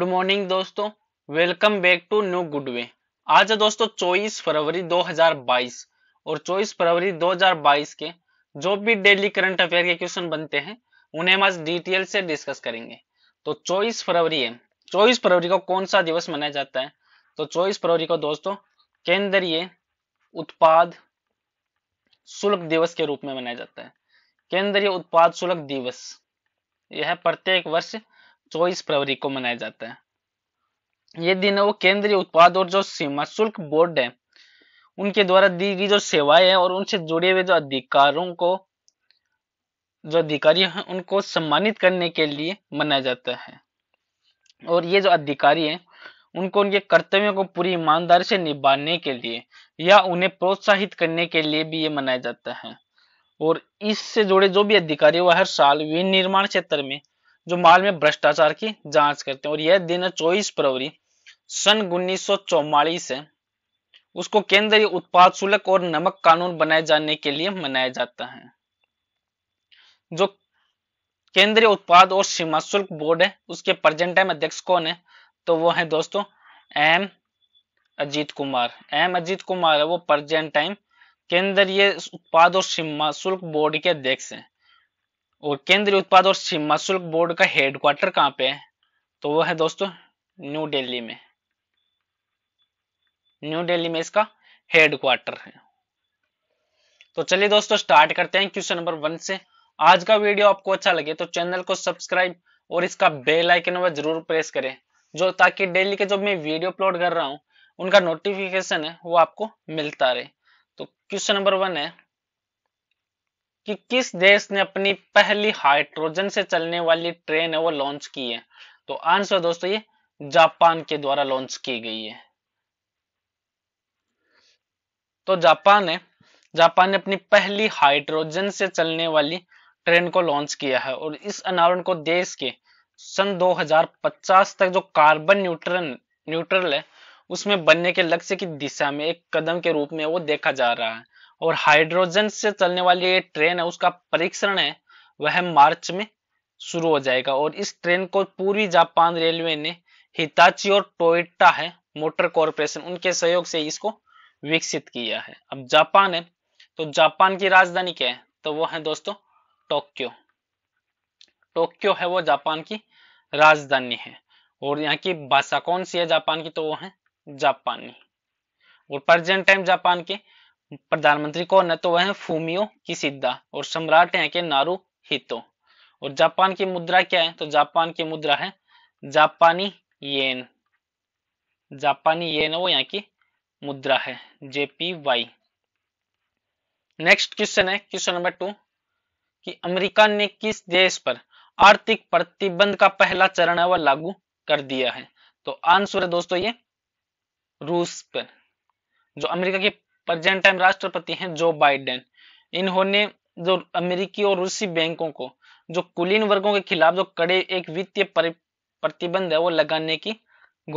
good morning दोस्तों welcome back to new good way आज है दोस्तों 24 फरवरी 2022 और 24 फरवरी 2022 के जो भी डेली करंट अफेयर के क्वेश्चन बनते हैं उन्हें हम आज डिटेल से डिस्कस करेंगे तो 24 फरवरी है 24 फरवरी को कौन सा दिवस मनाया जाता है तो 24 फरवरी को दोस्तों केंद्रीय उत्पाद शुल्क दिवस के रूप में मनाया जाता है केंद्रीय उत्पाद शुल्क दिवस यह प्रत्येक वर्ष चौबीस तो फरवरी को मनाया जाता है ये दिन है वो केंद्रीय उत्पाद और जो सीमा शुल्क बोर्ड है उनके द्वारा दी गई जो सेवाएं हैं और उनसे जुड़े हुए जो अधिकारों को जो अधिकारी हैं उनको सम्मानित करने के लिए मनाया जाता है और ये जो अधिकारी हैं उनको उनके कर्तव्यों को पूरी ईमानदारी से निभाने के लिए या उन्हें प्रोत्साहित करने के लिए भी ये मनाया जाता है और इससे जुड़े जो भी अधिकारी वह हर साल विनिर्माण क्षेत्र में जो माल में भ्रष्टाचार की जांच करते हैं और यह दिन चौबीस फरवरी सन उन्नीस है उसको केंद्रीय उत्पाद शुल्क और नमक कानून बनाए जाने के लिए मनाया जाता है जो केंद्रीय उत्पाद और सीमा शुल्क बोर्ड है उसके प्रेजेंट टाइम अध्यक्ष कौन है तो वो है दोस्तों एम अजीत कुमार एम अजीत कुमार है वो प्रेजेंट टाइम केंद्रीय उत्पाद और सीमा शुल्क बोर्ड के अध्यक्ष हैं और केंद्रीय उत्पाद और सीमा शुल्क बोर्ड का हेडक्वार्टर कहां पे है तो वो है दोस्तों न्यू दिल्ली में न्यू दिल्ली में इसका हेडक्वार्टर है तो चलिए दोस्तों स्टार्ट करते हैं क्वेश्चन नंबर वन से आज का वीडियो आपको अच्छा लगे तो चैनल को सब्सक्राइब और इसका बेल आइकन वह जरूर प्रेस करें जो ताकि डेली के जो मैं वीडियो अपलोड कर रहा हूं उनका नोटिफिकेशन है वो आपको मिलता रहे तो क्वेश्चन नंबर वन है कि किस देश ने अपनी पहली हाइड्रोजन से चलने वाली ट्रेन है वो लॉन्च की है तो आंसर दोस्तों ये जापान के द्वारा लॉन्च की गई है तो जापान है जापान ने अपनी पहली हाइड्रोजन से चलने वाली ट्रेन को लॉन्च किया है और इस अनावरण को देश के सन 2050 तक जो कार्बन न्यूट्रल न्यूट्रल है उसमें बनने के लक्ष्य की दिशा में एक कदम के रूप में वो देखा जा रहा है और हाइड्रोजन से चलने वाली ये ट्रेन है उसका परीक्षण है वह मार्च में शुरू हो जाएगा और इस ट्रेन को पूर्वी जापान रेलवे ने हिताची और टोयटा है मोटर कॉरपोरेशन उनके सहयोग से इसको विकसित किया है अब जापान है तो जापान की राजधानी क्या है तो वो है दोस्तों टोक्यो टोक्यो है वो जापान की राजधानी है और यहाँ की भाषा कौन सी है जापान की तो वो है जापानी और प्रेजेंट टाइम जापान के प्रधानमंत्री कौन है तो वह फूमियो किसिदा और सम्राट है के नारू हितो और जापान की मुद्रा क्या है तो जापान की मुद्रा है जापानी येन जापानी येन वो यहाँ की मुद्रा है जेपी वाई नेक्स्ट क्वेश्चन है क्वेश्चन नंबर टू कि अमेरिका ने किस देश पर आर्थिक प्रतिबंध का पहला चरण है वह लागू कर दिया है तो आंसर है दोस्तों ये रूस पर जो अमेरिका की प्रेजेंट टाइम राष्ट्रपति हैं जो बाइडेन इन्होंने जो अमेरिकी और रूसी बैंकों को जो कुलीन वर्गों के खिलाफ जो कड़े एक वित्तीय प्रतिबंध है वो लगाने की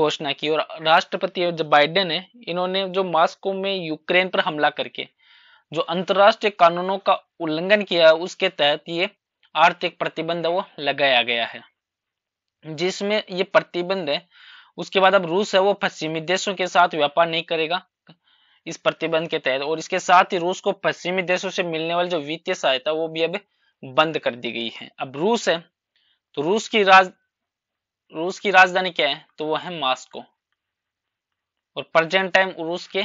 घोषणा की और राष्ट्रपति जो बाइडेन है इन्होंने जो मास्को में यूक्रेन पर हमला करके जो अंतरराष्ट्रीय कानूनों का उल्लंघन किया है उसके तहत ये आर्थिक प्रतिबंध वो लगाया गया है जिसमें ये प्रतिबंध है उसके बाद अब रूस है वो पश्चिमी देशों के साथ व्यापार नहीं करेगा इस प्रतिबंध के तहत और इसके साथ ही रूस को पश्चिमी देशों से मिलने वाली जो वित्तीय सहायता वो भी अब बंद कर दी गई है अब रूस है तो रूस की राज रूस की राजधानी क्या है तो वो है मास्को और प्रेजेंट टाइम रूस के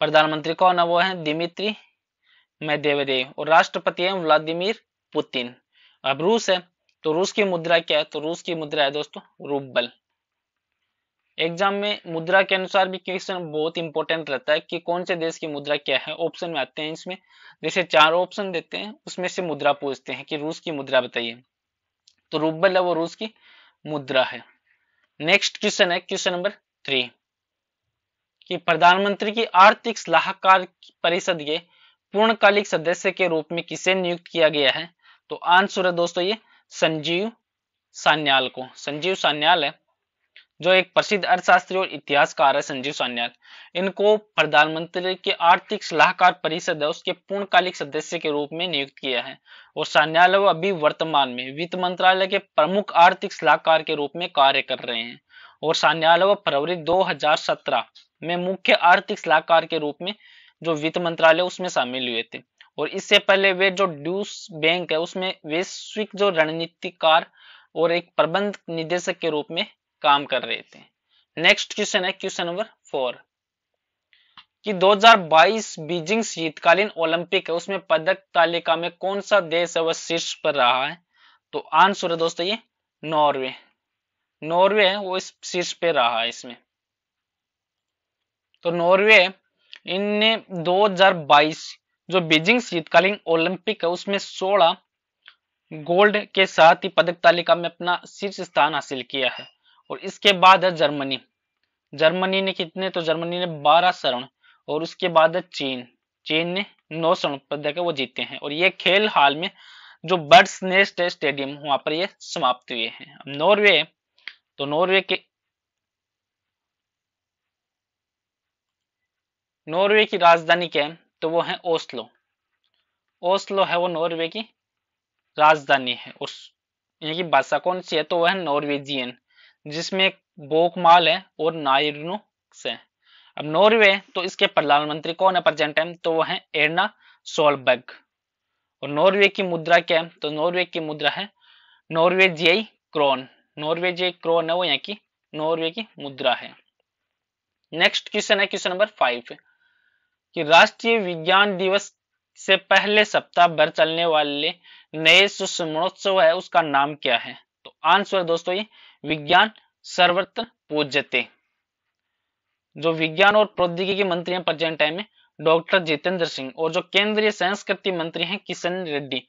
प्रधानमंत्री कौन है वो है दिमित्री मैदेवदेव और राष्ट्रपति है व्लादिमीर पुतिन अब रूस है तो रूस की मुद्रा क्या है तो रूस की मुद्रा है दोस्तों रूबल एग्जाम में मुद्रा के अनुसार भी क्वेश्चन बहुत इंपॉर्टेंट रहता है कि कौन से देश की मुद्रा क्या है ऑप्शन में आते हैं इसमें जैसे चार ऑप्शन देते हैं उसमें से मुद्रा पूछते हैं कि रूस की मुद्रा बताइए तो रूबल है वो रूस की मुद्रा है नेक्स्ट क्वेश्चन है क्वेश्चन नंबर थ्री कि प्रधानमंत्री की आर्थिक सलाहकार परिषद के पूर्णकालिक सदस्य के रूप में किसे नियुक्त किया गया है तो आंसर है दोस्तों ये संजीव सान्याल को संजीव सान्याल है जो एक प्रसिद्ध अर्थशास्त्री और इतिहासकार है संजीव सान्याल इनको प्रधानमंत्री के आर्थिक सलाहकार परिषद है उसके पूर्णकालिक सदस्य के रूप में नियुक्त किया है और सान्याल अभी वर्तमान में वित्त मंत्रालय के प्रमुख आर्थिक सलाहकार के रूप में कार्य कर रहे हैं और सान्याल फरवरी 2017 में मुख्य आर्थिक सलाहकार के रूप में जो वित्त मंत्रालय उसमें शामिल हुए थे और इससे पहले वे जो ड्यूस बैंक है उसमें वैश्विक जो रणनीतिकार और एक प्रबंध निदेशक के रूप में काम कर रहे थे नेक्स्ट क्वेश्चन है क्वेश्चन नंबर फोर कि 2022 बीजिंग शीतकालीन ओलंपिक है उसमें पदक तालिका में कौन सा देश है वह शीर्ष पर रहा है तो आंसर है दोस्तों ये नॉर्वे नॉर्वे है वो इस शीर्ष पे रहा है इसमें तो नॉर्वे इनने 2022 जो बीजिंग शीतकालीन ओलंपिक है उसमें 16 गोल्ड के साथ ही पदक तालिका में अपना शीर्ष स्थान हासिल किया है और इसके बाद है जर्मनी जर्मनी ने कितने तो जर्मनी ने बारह शरण और उसके बाद है चीन चीन ने नौ शरण पर देकर वो जीते हैं और ये खेल हाल में जो बर्ड्स नेस्ट स्टेडियम वहां पर ये समाप्त हुए हैं अब नॉर्वे तो नॉर्वे के नॉर्वे की राजधानी क्या है तो वो है ओस्लो ओस्लो है वो नॉर्वे की राजधानी है उस यानी कि भाषा कौन सी है तो वह है नॉर्वेजियन जिसमें बोकमाल है और नायरुक्स है अब नॉर्वे तो इसके प्रधानमंत्री कौन है प्रेजेंट टाइम तो वो है एर्ना सोलबर्ग और नॉर्वे की मुद्रा क्या है तो नॉर्वे की मुद्रा है नॉर्वे जी क्रोन जे क्रोन है वो यहाँ की नॉर्वे की मुद्रा है नेक्स्ट क्वेश्चन है क्वेश्चन नंबर फाइव कि राष्ट्रीय विज्ञान दिवस से पहले सप्ताह भर चलने वाले नए सुषमोत्सव है उसका नाम क्या है तो आंसर दोस्तों ये विज्ञान सर्वत्र पूज्य जो विज्ञान और प्रौद्योगिकी मंत्री हैं प्रेजेंट टाइम में डॉक्टर जितेंद्र सिंह और जो केंद्रीय संस्कृति मंत्री हैं किशन रेड्डी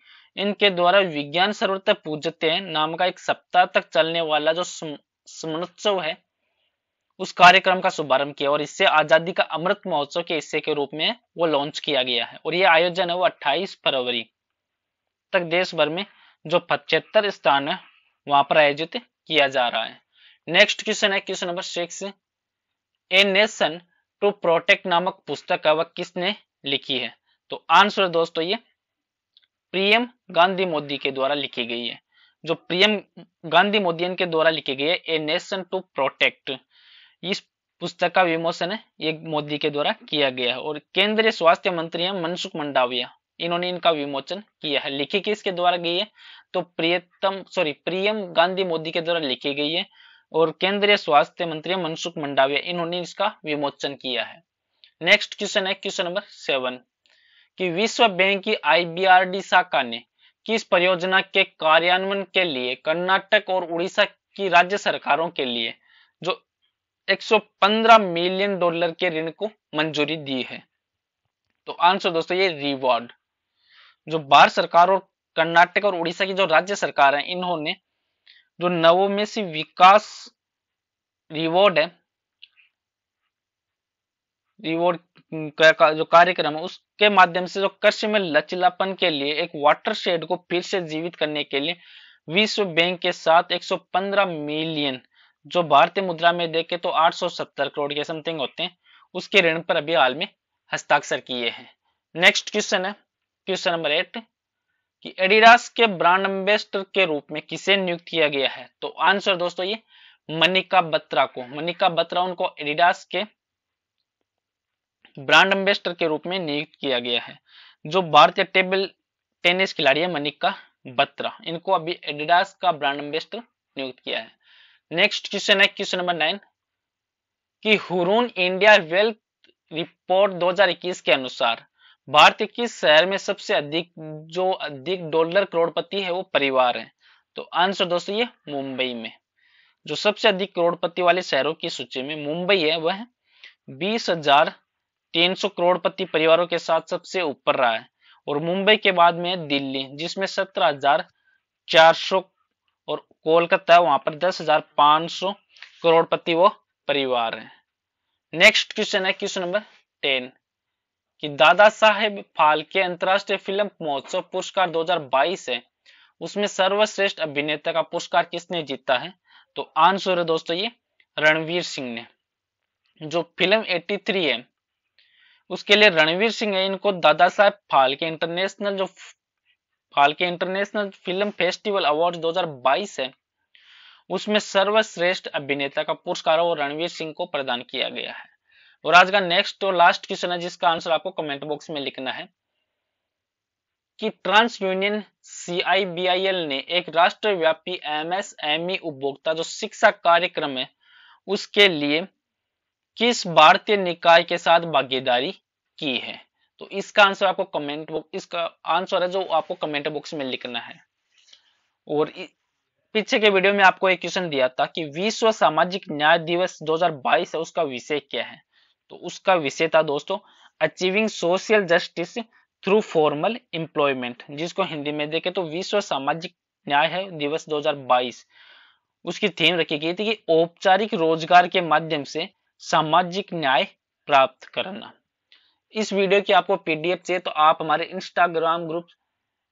इनके द्वारा विज्ञान सर्वत्र पूज्य नाम का एक सप्ताह तक चलने वाला जो स्मरणोत्सव है उस कार्यक्रम का शुभारंभ किया और इससे आजादी का अमृत महोत्सव के हिस्से के रूप में वो लॉन्च किया गया है और ये आयोजन है वो 28 फरवरी तक देश भर में जो पचहत्तर स्थान है वहां पर आयोजित किया जा रहा है नेक्स्ट क्वेश्चन है question number six a nation to protect नामक पुस्तक वह किसने लिखी है तो आंसर दोस्तों ये प्रियम गांधी मोदी के द्वारा लिखी गई है जो प्रियम गांधी मोदी के द्वारा लिखी गई है ए नेशन टू प्रोटेक्ट इस पुस्तक का विमोचन है ये मोदी के द्वारा किया गया है और केंद्रीय स्वास्थ्य मंत्री है मनसुख मंडाविया इन्होंने इनका विमोचन किया है लिखी किसके द्वारा गई है तो प्रियतम सॉरी प्रियम गांधी मोदी के द्वारा लिखी गई है और केंद्रीय स्वास्थ्य मंत्री मनसुख मंडाविया इन्होंने इसका विमोचन किया है नेक्स्ट क्वेश्चन है क्वेश्चन नंबर सेवन कि विश्व बैंक की आईबीआरडी शाखा ने किस परियोजना के कार्यान्वयन के लिए कर्नाटक और उड़ीसा की राज्य सरकारों के लिए जो 115 मिलियन डॉलर के ऋण को मंजूरी दी है तो आंसर दोस्तों ये रिवॉर्ड जो बार सरकार और कर्नाटक और उड़ीसा की जो राज्य सरकार है इन्होंने जो नवोमेसी विकास रिवॉर्ड है रिवॉर्ड का जो कार्यक्रम है उसके माध्यम से जो कृषि में लचीलापन के लिए एक वाटर शेड को फिर से जीवित करने के लिए विश्व बैंक के साथ 115 मिलियन जो भारतीय मुद्रा में देखे तो 870 करोड़ के समथिंग होते हैं उसके ऋण पर अभी हाल में हस्ताक्षर किए हैं नेक्स्ट क्वेश्चन है क्वेश्चन नंबर एट कि एडिडास के ब्रांड एम्बेसडर के रूप में किसे नियुक्त किया गया है तो आंसर दोस्तों ये मनिका बत्रा को मनिका बत्रा उनको एडिडास के ब्रांड एम्बेसडर के रूप में नियुक्त किया गया है जो भारतीय टेबल टेनिस खिलाड़ी है मनिका बत्रा इनको अभी एडिडास का ब्रांड एम्बेस्टर नियुक्त किया है नेक्स्ट क्वेश्चन है क्वेश्चन नंबर नाइन कि हुरून इंडिया वेल्थ रिपोर्ट 2021 के अनुसार भारत किस शहर में सबसे अधिक जो अधिक डॉलर करोड़पति है वो परिवार है तो आंसर दोस्तों ये मुंबई में जो सबसे अधिक करोड़पति वाले शहरों की सूची में मुंबई है वह बीस हजार तीन सौ करोड़पति परिवारों के साथ सबसे ऊपर रहा है और मुंबई के बाद में है दिल्ली जिसमें सत्रह हजार चार सौ और कोलकाता वहां पर दस हजार पांच सौ करोड़पति वो परिवार है नेक्स्ट क्वेश्चन है क्वेश्चन नंबर टेन कि दादा साहेब के अंतर्राष्ट्रीय फिल्म महोत्सव पुरस्कार 2022 है उसमें सर्वश्रेष्ठ अभिनेता का पुरस्कार किसने जीता है तो आंसर है दोस्तों ये रणवीर सिंह ने जो फिल्म 83 है उसके लिए रणवीर सिंह है इनको दादा साहेब के इंटरनेशनल जो Phalke international film festival award दो है उसमें सर्वश्रेष्ठ अभिनेता का पुरस्कार रणवीर सिंह को प्रदान किया गया है और आज का नेक्स्ट और लास्ट क्वेश्चन है जिसका आंसर आपको कमेंट बॉक्स में लिखना है कि ट्रांस यूनियन सीआईबीआईएल ने एक राष्ट्रव्यापी एमएसएमई e उपभोक्ता जो शिक्षा कार्यक्रम है उसके लिए किस भारतीय निकाय के साथ भागीदारी की है तो इसका आंसर आपको कमेंट बॉक्स इसका आंसर है जो आपको कमेंट बॉक्स में लिखना है और पीछे के वीडियो में आपको एक क्वेश्चन दिया था कि विश्व सामाजिक न्याय दिवस 2022 है उसका विषय क्या है तो उसका विषय था दोस्तों achieving social justice through formal employment जिसको हिंदी में देखे तो विश्व सामाजिक न्याय है दिवस 2022 उसकी थीम रखी गई थी कि औपचारिक रोजगार के माध्यम से सामाजिक न्याय प्राप्त करना इस वीडियो की आपको पीडीएफ चाहिए तो आप हमारे इंस्टाग्राम ग्रुप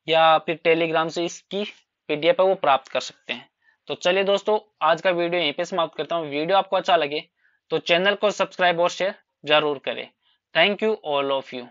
या फिर टेलीग्राम से इसकी पीडीएफ है वो प्राप्त कर सकते हैं तो चलिए दोस्तों आज का वीडियो यहीं पे समाप्त करता हूँ वीडियो आपको अच्छा लगे तो चैनल को सब्सक्राइब और शेयर जरूर करें thank you all of you